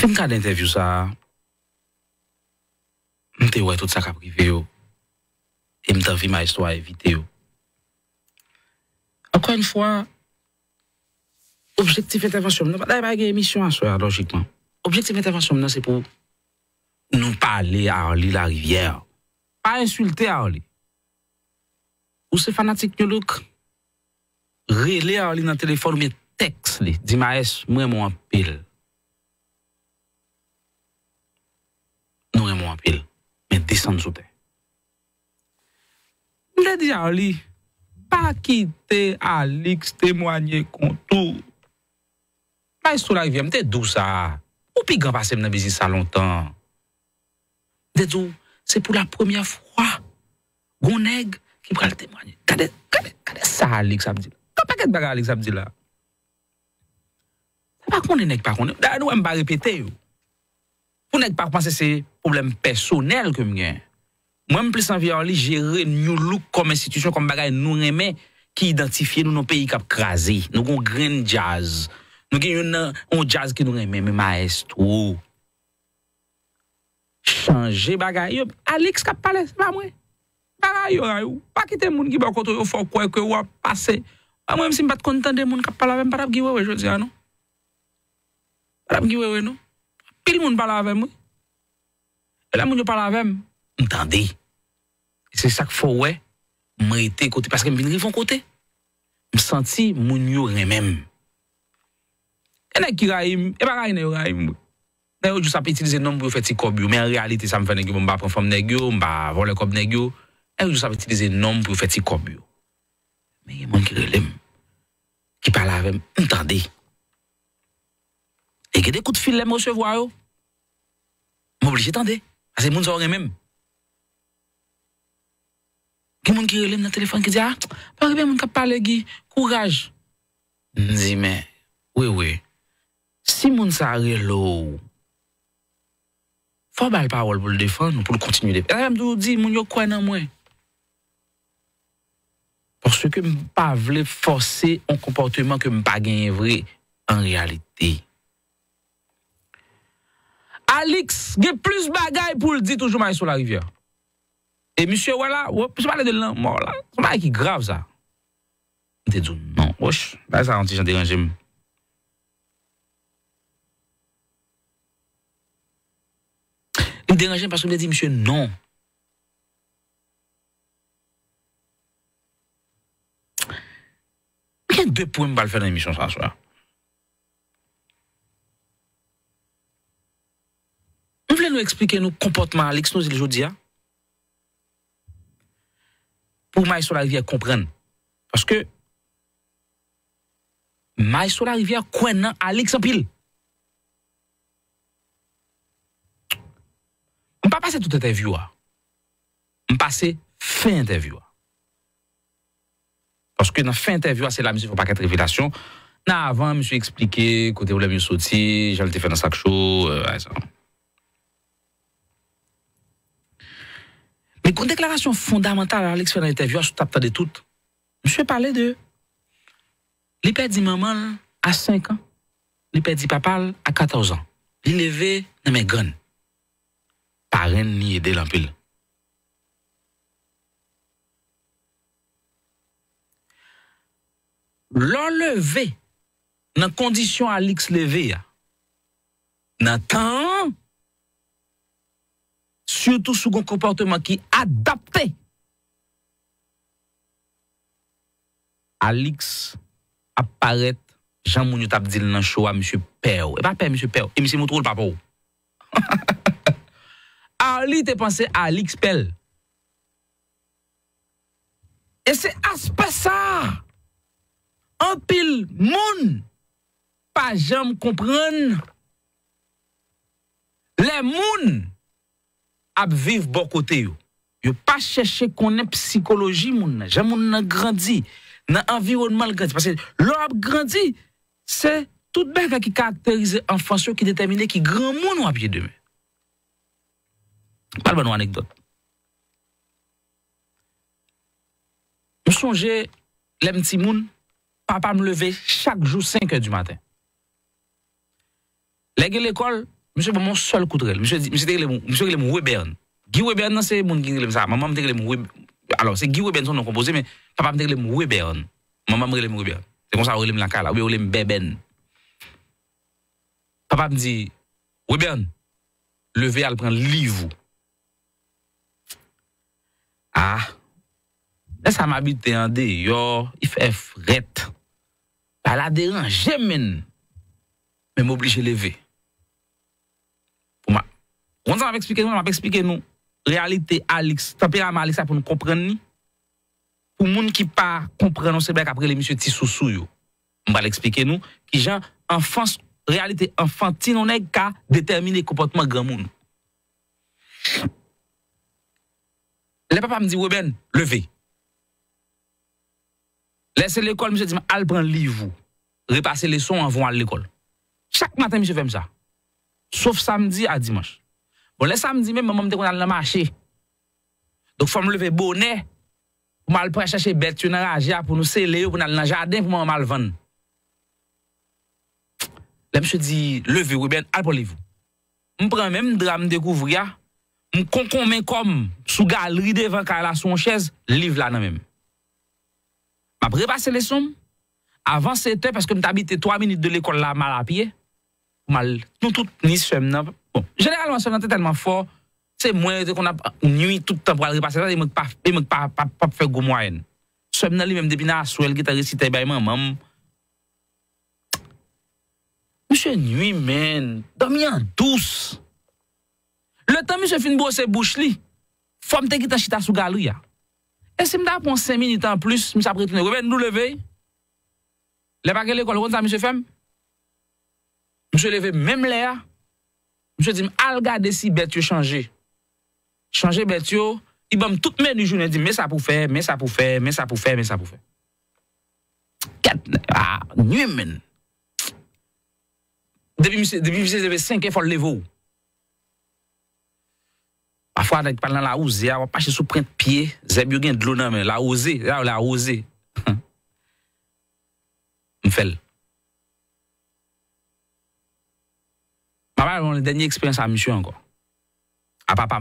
Fèm kade interview sa, nou te wè tout sa ka prive yo, e m te avi ma estwa evite yo. Akwa en fwa, objektif intervensyon m nan, da e bagye emisyon an soya logikman, objektif intervensyon m nan se pou nou pa ale a orli la rivyè, pa insulte a orli. Ou se fanatik nyolok, rele a orli nan telefon, mè teks li, di ma es mè moun apel. pile, mais descend sous terre. Le diable, pas quitter Alix témoigner contre tout. Pas sous la rivière, m'était doux ça. Ou puis grand passé dans business ça longtemps. Dedou, c'est pour la première fois. Gon nèg qui le témoigner. Tade, ça Alix a dit. Pas paquet de bagarre a dit là. Pas qu'on est nèg, pas qu'on est. Da nous on pas répéter. Pounèk pa pwansè se poublem personel ke mwen gen. Mwen mwen plis an vya ou li jere nou louk koman sitisyon koman bagay nou remè ki identifiye nou nou peyi kap krasi. Nou kon gren jazz. Nou gen yon nou jazz ki nou remè mwen maestou. Chanje bagay. Alex kap pale, mwen. Bagay yon an yon. Pakite moun ki bakotou yon fokwe kwen wap pase. Mwen mwen si mbat konten de moun kap pale, mwen parap giwewe, Josia, nou. Parap giwewe, nou. Pili moun pala avèm wè. E la moun yo pala avèm. M'tande. E se sak fò wè. Mwen rete kote. Paske m vin rifon kote. M senti moun yo remèm. E nan ki raym. E baray nan yo raym wè. Nan yo jous api itilize nom pou yo feti kob yo. Men en realite sa m fè negyo. M ba preform negyo. M ba volè kob negyo. Nan yo jous api itilize nom pou yo feti kob yo. Men yè moun ki relem. Ki pala avèm. M'tande. E la moun pala avèm. que des coups de fil, les me recevoir. Je suis obligé d'attendre. Parce que les gens même. Il y a qui relève le téléphone qui dit Ah, pas bien, mon pas parler Guy, courage. Je dis Mais, oui, oui. Si les gens sont là, il faut pas la parole pour le défendre, pour le continuer. Et là, je dis Mon yo quoi dans moi parce que je ne pas forcer un comportement que je ne pas vrai en réalité. Alix, il y a plus de bagailles pour le dire toujours sur la rivière. Et monsieur, voilà, je parle de l'homme mort là. C'est pas qui grave ça. Je dit non, wesh, là ça, on dérangé. dérange. Il me dérange parce que je dit, monsieur, non. Il y a deux points que je faire dans l'émission ce soir. expliquer nous comportement Alex nous aujourd'hui hein? Pour maille sur la rivière comprendre. Parce que maille sur la rivière à Alex en pile. On pas passer toute interview. Hein? On passer fin interview. Hein? Parce que dans fin interview, c'est la musique faut pas qu'être révélation. Non, avant, monsieur expliqué, côté où la mieux je j'allais te faire dans sac chaud, Mwen kon deklarasyon fondamental a Alex fè nan eterviwa sou tapta de tout, mwen sè parle de li pè di mamal a 5 an, li pè di papal a 14 an. Li leve nan mè gön. Parè nè ni yè de lanpil. Lò leve nan kondisyon a Alex leve ya, nan tan Surtout sou kon komporteman ki adapte Alix A paret Jean Mouniou Tabdil Nancho A Monsiou Pèo E eh, pa Pèo Monsiou Pèo E Monsiou eh, Mouniou Pèo A li te panse Alix Pèl E se aspe sa An pil moun Pa jem kompren Le moun à vivre bon côté yo yo pas chercher connaître ait psychologie mon j'ai grandi dans environnement parce que l'homme grandi c'est tout bête qui caractérise l'enfance qui détermine qui grand monde ou à demain pas bonne anecdote Je souviens, les petits moun, papa me lever chaque jour 5 heures du matin. L'école, monsieur mon seul coup de rêve monsieur dit monsieur mon monsieur mon webern Guy webern c'est mon qui le ça maman me dit mon web alors c'est Guy webern son nom composé mais papa me dit mon webern maman me dit mon webern c'est comme ça on le la cala ou on le beben papa me dit webern levez al prendre livre ah là ça m'habite en dehors il fait frette Elle bah, a dérangé mais mais m'obliger lever on va expliquer nous, on va expliquer nous réalité Alex, tempérament Alex pour nous comprendre ni. Pour monde qui pas comprendre, on se bien qu'après les monsieur Tissousou Souyou, On va l'expliquer nous qui en enfance réalité enfantine on est qu'à déterminer comportement grand monde. Les papa me dit ouais ben, levez. Laissez l'école, monsieur dit al prend livre. Repasser les sons avant à l'école. Chaque matin monsieur fait ça. Sauf samedi à dimanche. Bon, les samdi men, mwen mwen mwen dek w nan nan mache. Dok fòm leve bonè, pou mwen al pre chache bet, yon nan raje ya pou nou se le yo, pou nan nan jaden, pou mwen mwen al vèn. Lem se di leve, wè ben, al pou lev. Mwen pre men, mwen dra mwen dekouvri ya, mwen kon kon men kom, sou galeri devan kare la son chèz, liv lan nan men. Mwen pre passe lesom, avan se te, pèske mwen tabite 3 minit de l'ekol la mal apye, mwen al toutout ni sèm nan pou. Bon, généralement, ce est tellement fort, c'est moins qu'on a nuit tout le temps pour aller passer ça, et pas pas pas pas faire go moyenne. Ce même lui même depuis na soirée qui t'a récité par ben, maman. Monsieur nuit man, dormi en douce. Le temps monsieur fin brosser bouche li. Femme te qui t'a chita sous galerie. Et si me pour 5 minutes en plus, m'sa prête nous nous lever. Les bagues l'école, on ça monsieur femme. Monsieur levé même l'air. Je dis, regarde si bête tu changé. Changer bête Il va tout mettre du jour. Je dis, mais ça pour faire, mais ça pour faire, mais ça pour faire, mais ça pour faire. Quatre, ah, nuit, men. Depuis que j'avais 5 ans, il faut le lever. Parfois, on parle dans la ouze, on passe sous print pied, on a de l'eau dans la main, la ouze, la ouze. On fait. eu mon dernier expérience à monsieur encore. À papa.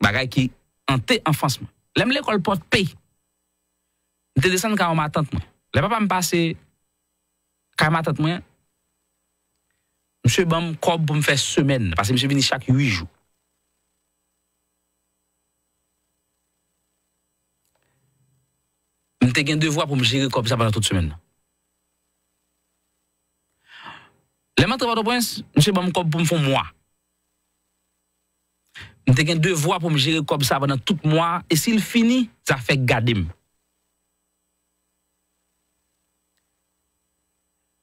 Bagay qui hante enfance. L'aime l'école porte paix. Je descends quand ma tante. moi. Le papa me passé quand ma tante. Monsieur Bam, quoi pour me faire semaine? Parce que monsieur vient chaque huit jours. Il te gagne deux pour me gérer comme ça pendant toute semaine. Le matre pato pwens, nou se ban m koub pou m fon mwa. Nou te gen devwa pou m jere koub sa banan tout mwa, e si l fini, za fe gadim.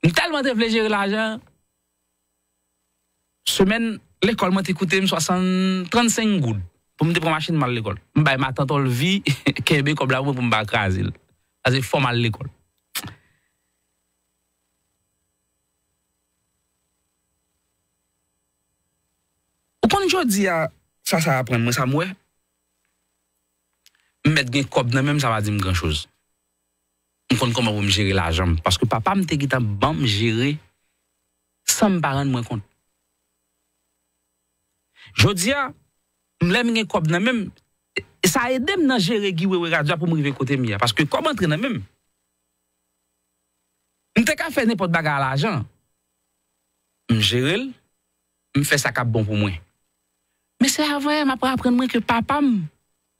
Nou talman te flejere la ajan, semen l ekol mwen te koute m sasan 35 goun, pou m te promashin man l ekol. M bay matantol vi, kebe koub la wou pou m bakran zil. A zil foman l ekol. Mwen konn jodi a, sa sa apren mwen, sa mwen, mwen met gen kob nan men, sa va di mwen gran chouz. Mwen konn konman pou mwen jere la jen, paske papa mwen te gitan ban mwen jere, san mwen paran mwen konn. Jodi a, mwen lem gen kob nan men, e sa edem nan jere giwe we radja pou mwen rive kote mwen ya, paske kob man tre nan men. Mwen te ka fene pot baga la jen, mwen jere l, mwen fe sa kab bon pou mwen. Mè sè avè, mè apre apren mwen ke papam,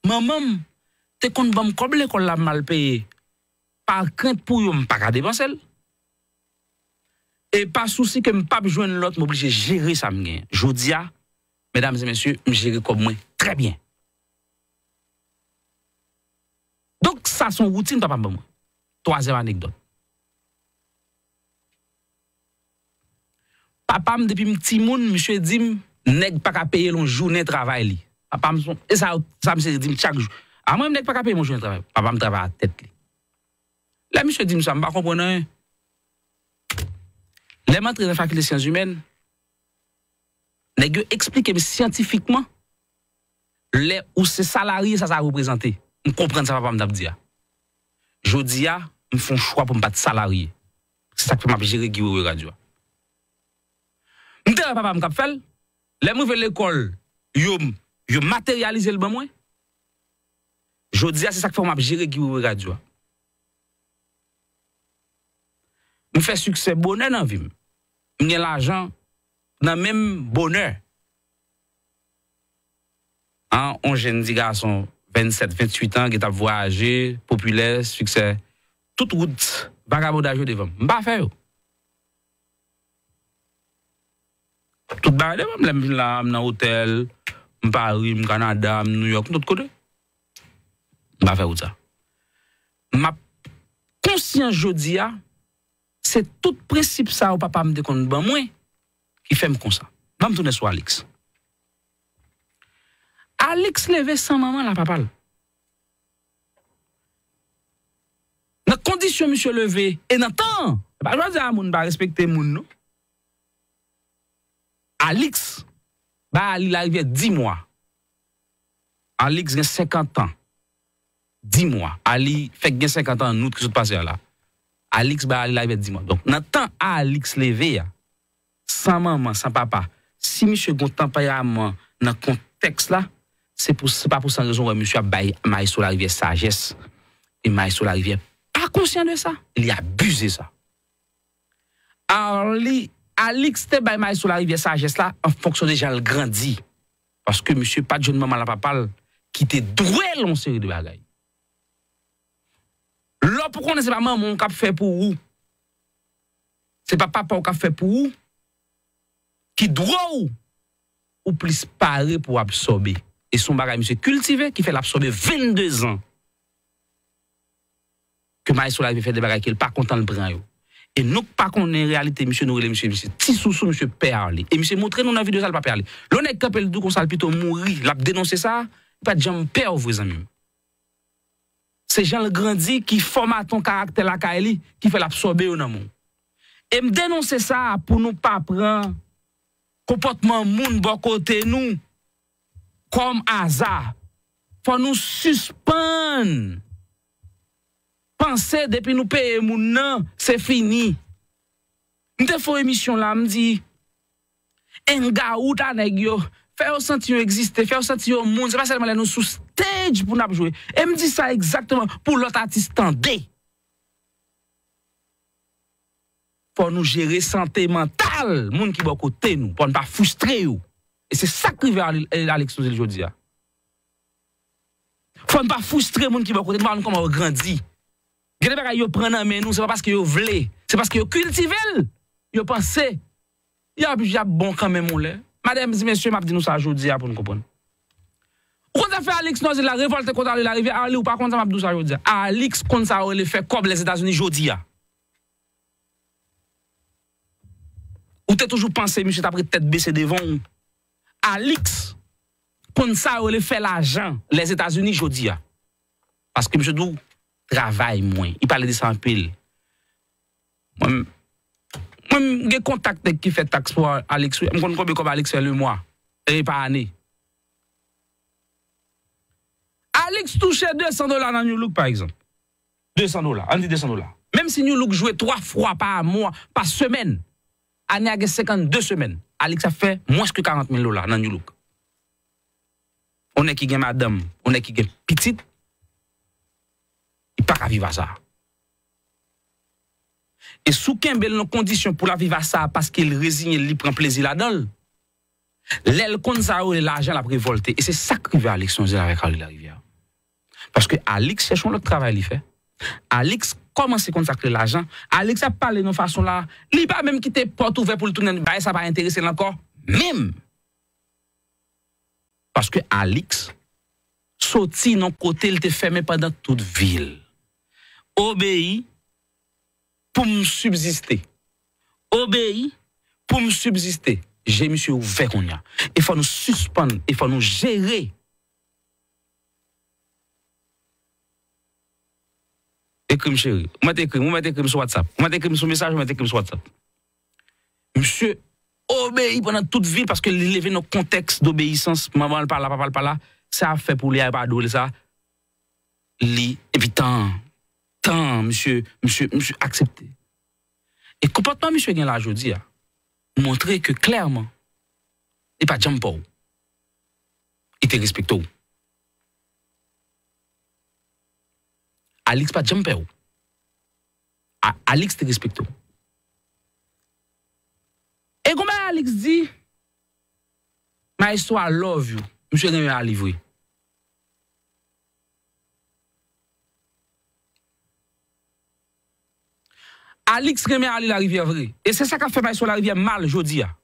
mè mèm, te kon bèm kob lè kon la mè alpeye, pa kèn pou yo mè pa kade ban sel. E pa souci ke mè pap jouen lòt, mè oblije jiri sa mè gen. Jodia, mèdames et mènsiou, mè jiri kob mwen trè bè. Dok sa son woutin tapam bè mwen. Toazè anekdot. Papam depi mè timoun, mè chwe dim, Nèk pa ka peye loun jounen travay li. A pa mson, e sa mse di m chak joun. A mwen m nèk pa ka peye moun jounen travay. A pa m travay a tèt li. La mse di m sa m pa komponan. Le mantre nan fakule de siyans humen, nèk yo explike m scientifikman le ou se salariye sa sa reprezenté. M komprenn sa pa pa m dabdi ya. Jodi ya, m fon chwa pou m pati salariye. Sa k pou m apjere ki wè wè e radywa. M dewa pa pa m kapfel, Lèm ouve l'ekol, yom materialize l'bè mwen. Jodia, se sak fèm ap jire ki ouve radywa. Mwen fè sukse bonè nan vim. Mwen gen l'ajan nan mèm bonè. An, ah, on jen di gason 27-28 an, get ap voyage, populez, sukse, tout gout, bagabo da jow devèm. Mwen bè fè yo. Tout bade, mwen mwen joun la, mwen nan hotel, mwen pari, mwen Kanada, mwen New York, mwen tout kode. Mwen pa fe ou ta. Mwen pa konsyen jodi ya, se tout prinsip sa ou papa mwen dekoun mwen mwen, ki fe mwen konsen. Mwen mwen toune sou Alex. Alex leve san maman la papa l. Na kondisyon mwen se leve, e nan tan, ba jwa di a moun ba respekte moun nou. Alix, ba Ali l'arive di mwa. Alix gen 50 an. Di mwa. Ali, fek gen 50 an nou tri sot pase ya la. Alix, ba Ali l'arive di mwa. Don, nan tan Alix leve ya, san maman, san papa, si mi se gontan paya a man nan konteks la, se pa pou san rezon wè, mi swa bayi, ma yi sou l'arive, sa jes, e ma yi sou l'arive, pa konsyen de sa, li abuze sa. Ali, Ali, Alix te bay y sou la sa là en fonction déjà le grandit parce que pas pat jeune maman la papal, qui te doué an série de bagay. Là pourquoi ne sait pas, maman an kap pour pou ou, se pas papa an kap pour où qui Qui droit ou plus paré pour absorber. Et son bagay M. Cultivé, qui fait l'absorber 22 ans. Que may sou la rivière fait de bagay pas content de prendre, l et nous, pas qu'on est en réalité, monsieur Norelé, monsieur, monsieur, tissou monsieur Perle. Et monsieur montré nous la vidéo, ça, pas Perle. L'on est capable de qu'on plutôt mourir, l'a dénoncé ça, pas de jambes père, vos amis. C'est Jean le Grandi qui forme ton caractère, la Kaeli, qui fait l'absorber au nom. Et me dénoncer ça pour nous pas prendre comportement moun bon côté nous comme hasard. Pour nous suspendre Pansè depi nou peye moun nan, se fini. Nde fò emisyon la mdi, en ga ou taneg yo, fè ou senti yo egziste, fè ou senti yo moun, se pa selmane nou sou stage pou nabjowe. E mdi sa ekzaktman pou lota atistan de. Fò nou jere santè mental, moun ki bò kote nou, fò nou pa foustre yo. E se sakri ve alik sou zil jodi ya. Fò nou pa foustre moun ki bò kote, moun ki bò kote, moun ki bò kote, Gade bagay yo pren nan men nou, c'est pas parce yo vle, c'est parce yo kultivel, yo pense, y a déjà bon même on l'a. Madame, messieurs, m'a dit nous ça aujourd'hui pour nous comprendre. Quand ça fait Alex Noz, la révolte contre l'arrivée rivière, allez ou pas contre ça m'a dit ça aujourd'hui. Alex comme ça le fait comme les États-Unis aujourd'hui. Ou t'es toujours pensé, monsieur, t'as pris tête baissée devant. Alex comme ça le fait l'argent, les États-Unis aujourd'hui. Parce que monsieur Dou, Travay mwen. I pale di san pil. Mwen ge kontakte ki fe taks pou Alex. Mwen konbe kom Alex fè le mwa. Repa ane. Alex touche 200 dola nan yon louk par exemple. 200 dola. An di 200 dola. Mem si yon louk jwe 3 fwa pa mwa, pa semen. Ane agè 52 semen. Alex a fè mwens ki 40 min dola nan yon louk. Onè ki gen madame. Onè ki gen pitit. à vivre ça. Et sous qu'un belles condition pour la vivre ça, parce qu'il résigne, il prend plaisir là-dedans, l'aile contre ça, l'argent l'a, la, Et c'est ça qui veut Alex Alix, avec la Rivière. Parce que Alix, c'est son autre travail il fait. Alix, comment à consacrer l'argent Alix a parlé de façon là. Il n'y pas même quitté porte ouverte pour le tourner, bah, ça va intéresser encore. Même Parce que Alix, sorti non côté, il était fermé pendant toute ville obéi pour me subsister. Obéi pour me subsister. J'ai monsieur ouvert qu'on y a. Il faut nous suspendre, il faut nous gérer. Écris-moi, m'a écrit, t'écris, moi, écrit sur WhatsApp. m'a écrit sur message, m'a écrit sur WhatsApp. Monsieur obéi pendant toute vie parce que lever nos contextes d'obéissance, maman, parle là, papa, parle ça a fait pour les d'eau, ça. L'évitant monsieur, monsieur, monsieur, accepté. Et comportement, monsieur, il la jodia montrer que clairement, il n'est pas jambo. Il est respecté. Alix pas jambo. Alix te respecte. Et comment Alix dit, ma histoire, love you, monsieur, il y a livré. Alix remet aller la rivière vraie. Et c'est ça qui fait mal sur la rivière mal, je dis. Hein.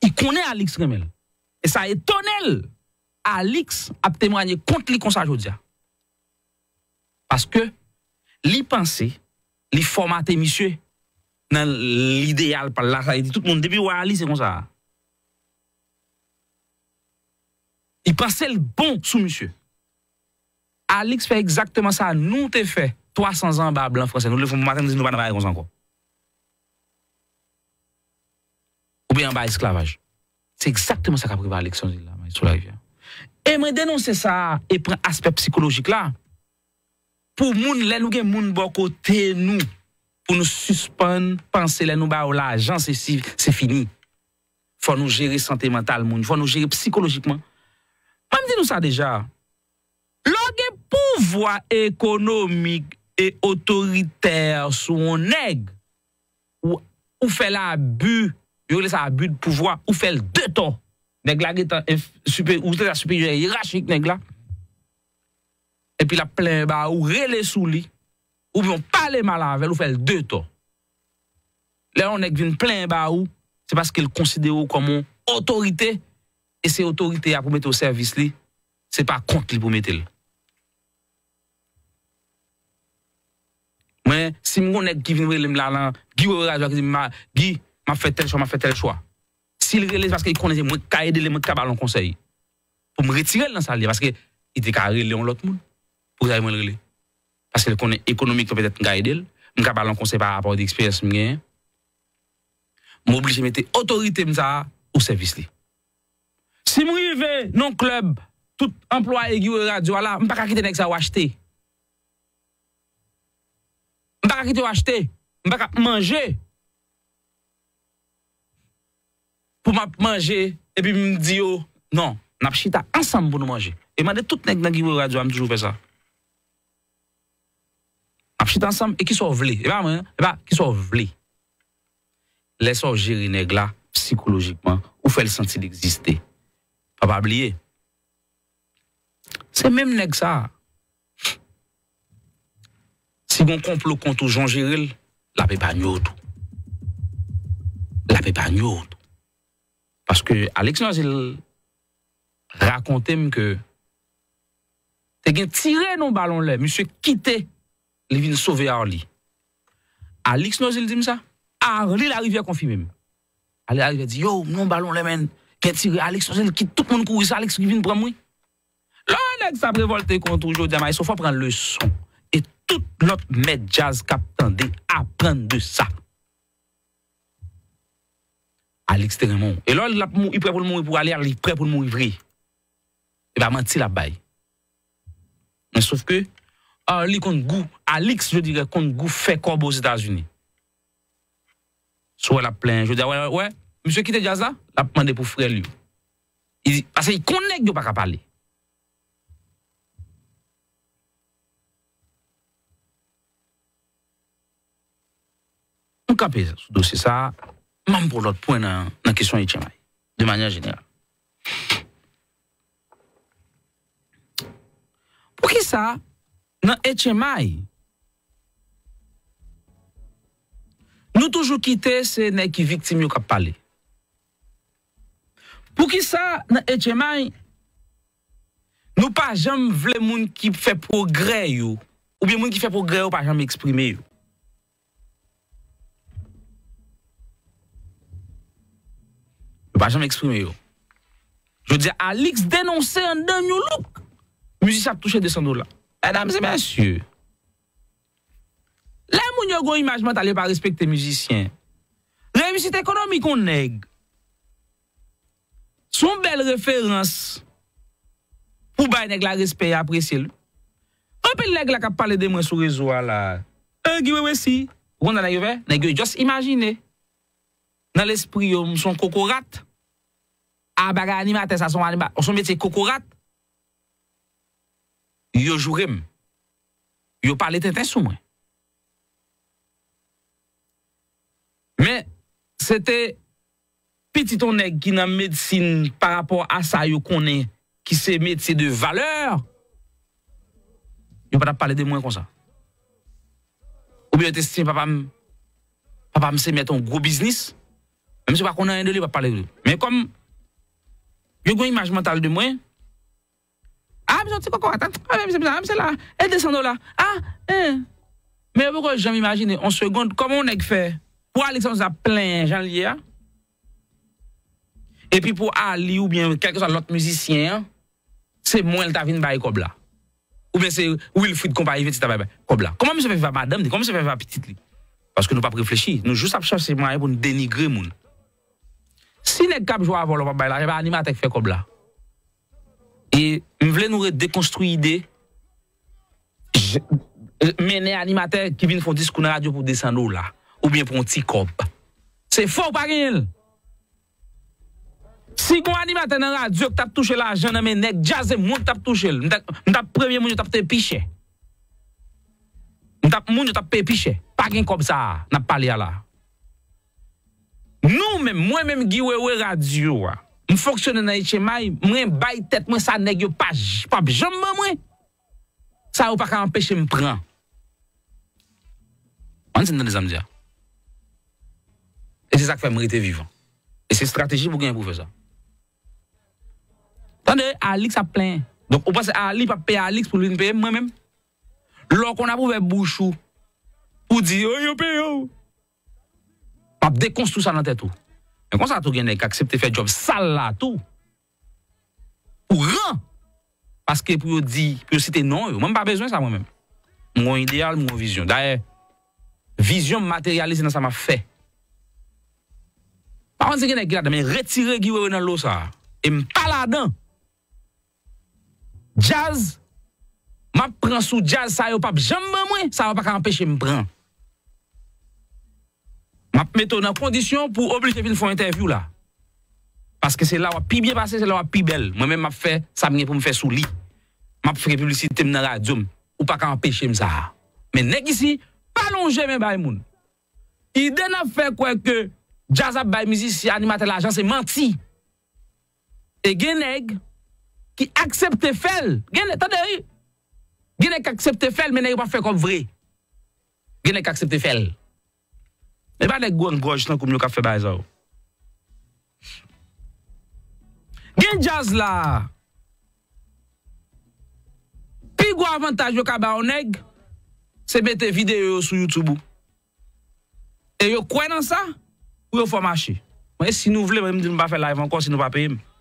Il connaît Alix Remel. Et ça étonne Alix a témoigné contre lui comme ça, je hein. Parce que lui pensait, lui formate monsieur, dans l'idéal par la ça tout le monde, depuis Alix, c'est comme ça. Il pensait le bon sous monsieur. Alix fait exactement ça. Nous, t'es fait 300 ans bas blanc français. Nous le faisons matin, nous ne pas encore. Ou bien en bas esclavage. C'est exactement ça qu'a pris Alix là, sur la rivière. Et me dénoncer ça et prendre aspect psychologique là. Pour moun, les nous, moun bon côté nous, pour nous suspendre, penser les nous bas oh, l'argent, c'est fini. Faut nous gérer santé mentale, moun. Faut nous gérer psychologiquement. Même dis-nous ça déjà pouvoir économique et autoritaire sur un nègre, ou, fait l'abus, abus de pouvoir, ou fait le deux temps. Nègre là, ou la supérieure hiérarchique, nègre là. Et puis la plein bas, ou relé sous lui, ou bien parler mal avec, ou fait le deux temps. Là, on est plein bas, ou, c'est parce qu'il considère comme une autorité, et c'est autorité à pour mettre au service lui, c'est pas contre lui pour mettre Mwen, si mwen gen ek ki vin wè le m lan lan, gyou wè radio ak, gwen, gwi, mwen fè tel chwa, mwen fè tel chwa. Si lè relè, pwè se mwen kè yèdele mwen kè balon konsey, pou mwen retire lè nan sa li, pwè se mwen kè yèdele mwen lòt moun, pou kè yè mwen relè. Pwè se mwen ekonomik lè pwè yèdele, mwen kè balon konsey par rapport di eksperyans mwen gen, mwen oblije mette otorite mwen sa, ou servis li. Si mwen yè vè nan klèb, tout emploi e gyou wè radio ala, mwen pa Je pas quitter acheter. Je pas manger. Pour manger. Et puis, je dis, non, je suis ensemble pour nous manger. Et je e dit tout le monde qui radio, je toujours ça. Je suis ensemble et qui sont volés. Et bien, qui sont volés. laissez moi gérer les là psychologiquement ou faire le sentir d'exister. Pas pas oublier. C'est même nèg ça Si bon konplo kontou Jean Géril La pe pa nyot La pe pa nyot Paske Alex Nozil Rakonte m ke Te gen tire non balon le M se kite Levin sove Arli Alex Nozil di m sa Arli la revi a konfi m Ale la revi a di yo non balon le men Gen tire Alex Nozil ki tout moun kou Alex Levin pran mwen Lonek sa prevolte kontou Jodema E so fa pren le son Tout not met jaz kapten de apren de sa. Alix e ah, te remon. E lor, il pre pou l'mon, il pou aler, il pre pou l'mon, il vre. E ba manti la bay. Men sauf ke, alix, je dirè, konn gou fè korbo au Etats-Unis. So, el ap plen. Je dirè, wè, wè, wè, msè ki te jaz la? La pman de pou fren li. Asè, il konnèk yo pa kapalè. Nou kape sou dosi sa, mam pou lot pouen nan kisyon etchemay, de manyan genel. Pou ki sa, nan etchemay, nou toujou kite se ne ki viktim yo ka pale. Pou ki sa, nan etchemay, nou pa jem vle moun ki fe progre yo, ou bi moun ki fe progre yo pa jem eksprime yo. Je pas jamais exprimer. Yo. Je dis, Alix dénonçait un dernier look. Musicien a touché 200 dollars. Mesdames et messieurs, les gens qui ont une image mentale pas respecter les musiciens. Réussite économique, on est. Son belle référence pour les la respect et apprécier. Un peu de la qui parlé de moi sur le réseau là. Un qui est si. On a juste imaginer. Dans l'esprit, on son cocorate. « Ah, baga animateur, ça son animateur, on son métier cocorat. Yo jourem. Yo parler tintin sous moi. Mais c'était petit ton est qui dans médecine par rapport à ça yo connaît qui c'est métier de valeur. Yo pas parler de moi comme ça. Ou bien t'estime papa papa me c'est mettre un gros business. Même si pas qu'on a rien de lui pas parler de Mais comme il y a une image mentale de moi. Ah, mais je ne sais pas quoi Ah, mais c'est bien. là. Elle descend là. Ah, hein. Mais pourquoi je m'imagine En seconde, comment on a fait pour aller plein Jean-Lièvre hein. et puis pour Ali ou bien quelqu'un chose l'autre musicien, c'est moi qui suis venu voir Cobla. Ou bien c'est Wilfried qui est arrivé. Cobla. Comment je suis Madame Comment je suis venu voir petite Parce que nous n'avons pas réfléchir Nous avons juste cherché pour nous dénigrer, Si nek kap jwa a volo papay la, jè e pa animatèk fè kob la. E mwen vle nou re dekonstruyide, e, mwen ne animatèk ki vin fon disko nan radyo pou desan nou la, ou bin fon ti kob. Se fòk pa gen yon. Si kon animatèk nan radyo tap touche la, jè nan men nek jaze mwen tap touche la. Mwen tap premyen mwen yo tap te piche. Mwen tap mwen yo tap pe piche. Pa gen kob sa nap pali ala. Nou mèm, mwen mèm gi wè wè radyo wè. M foksyonè nan itè may, mwen bay tèt, mwen sa negyo pa jpap jom mwen mwen. Sa wè pa ka anpeche m pran. Mwen se nan de zam diya. E se sak fè mwè itè vivan. E se strategi pou gen pou fè sa. Tande, Alix a plen. Donk ou pas Alix pa pè Alix pou loun pè mwen mèm. Lò kon a pou fè bouchou. Ou di, o yo pè yo. ap dekonstrou sa nan tè tou. Mè kon sa tou genè kaksepte fè job sal la tou. Ou ran. Paske pou yo di, pou yo site nan yo. Mè mba bezwen sa mwen mèm. Mwen ideal, mwen vizyon. Daè, vizyon materialize nan sa mwen fè. Mè kon se genè gilade, mè retire gilade nan lò sa. E m pala dan. Jazz, mè pran sou jazz sa yo pap, jan mwen mwen, sa wè pa ka empèche mè pran. Map meto nan kondisyon pou oblite fin foun intervyou la. Paske se la wap pi byen pase, se la wap pi bel. Mwen men map fe, sa mnen pou mfe sou li. Map fe republisite mnen radyoum. Ou pa ka mpeche msa ha. Men neg isi, palon jeme bay moun. Ki den ap fe kwen ke jazz ap bay mizi si animate la jase manti. E gen neg, ki aksepte fel. Gen ne, ta deri? Gen neg aksepte fel, men neg wap fe kon vre. Gen neg aksepte fel. E ba dek gwen gwoj nan koum yo ka fe bay za ou. Gen jaz la! Pi gwen avantaj yo ka bay ou neg, sebe te vide yo yo sou YouTube ou. E yo kwen an sa, yo yo fwa mashi. Mwen e sinouvle mwen di mba fe live an kon sinouvla pe ime.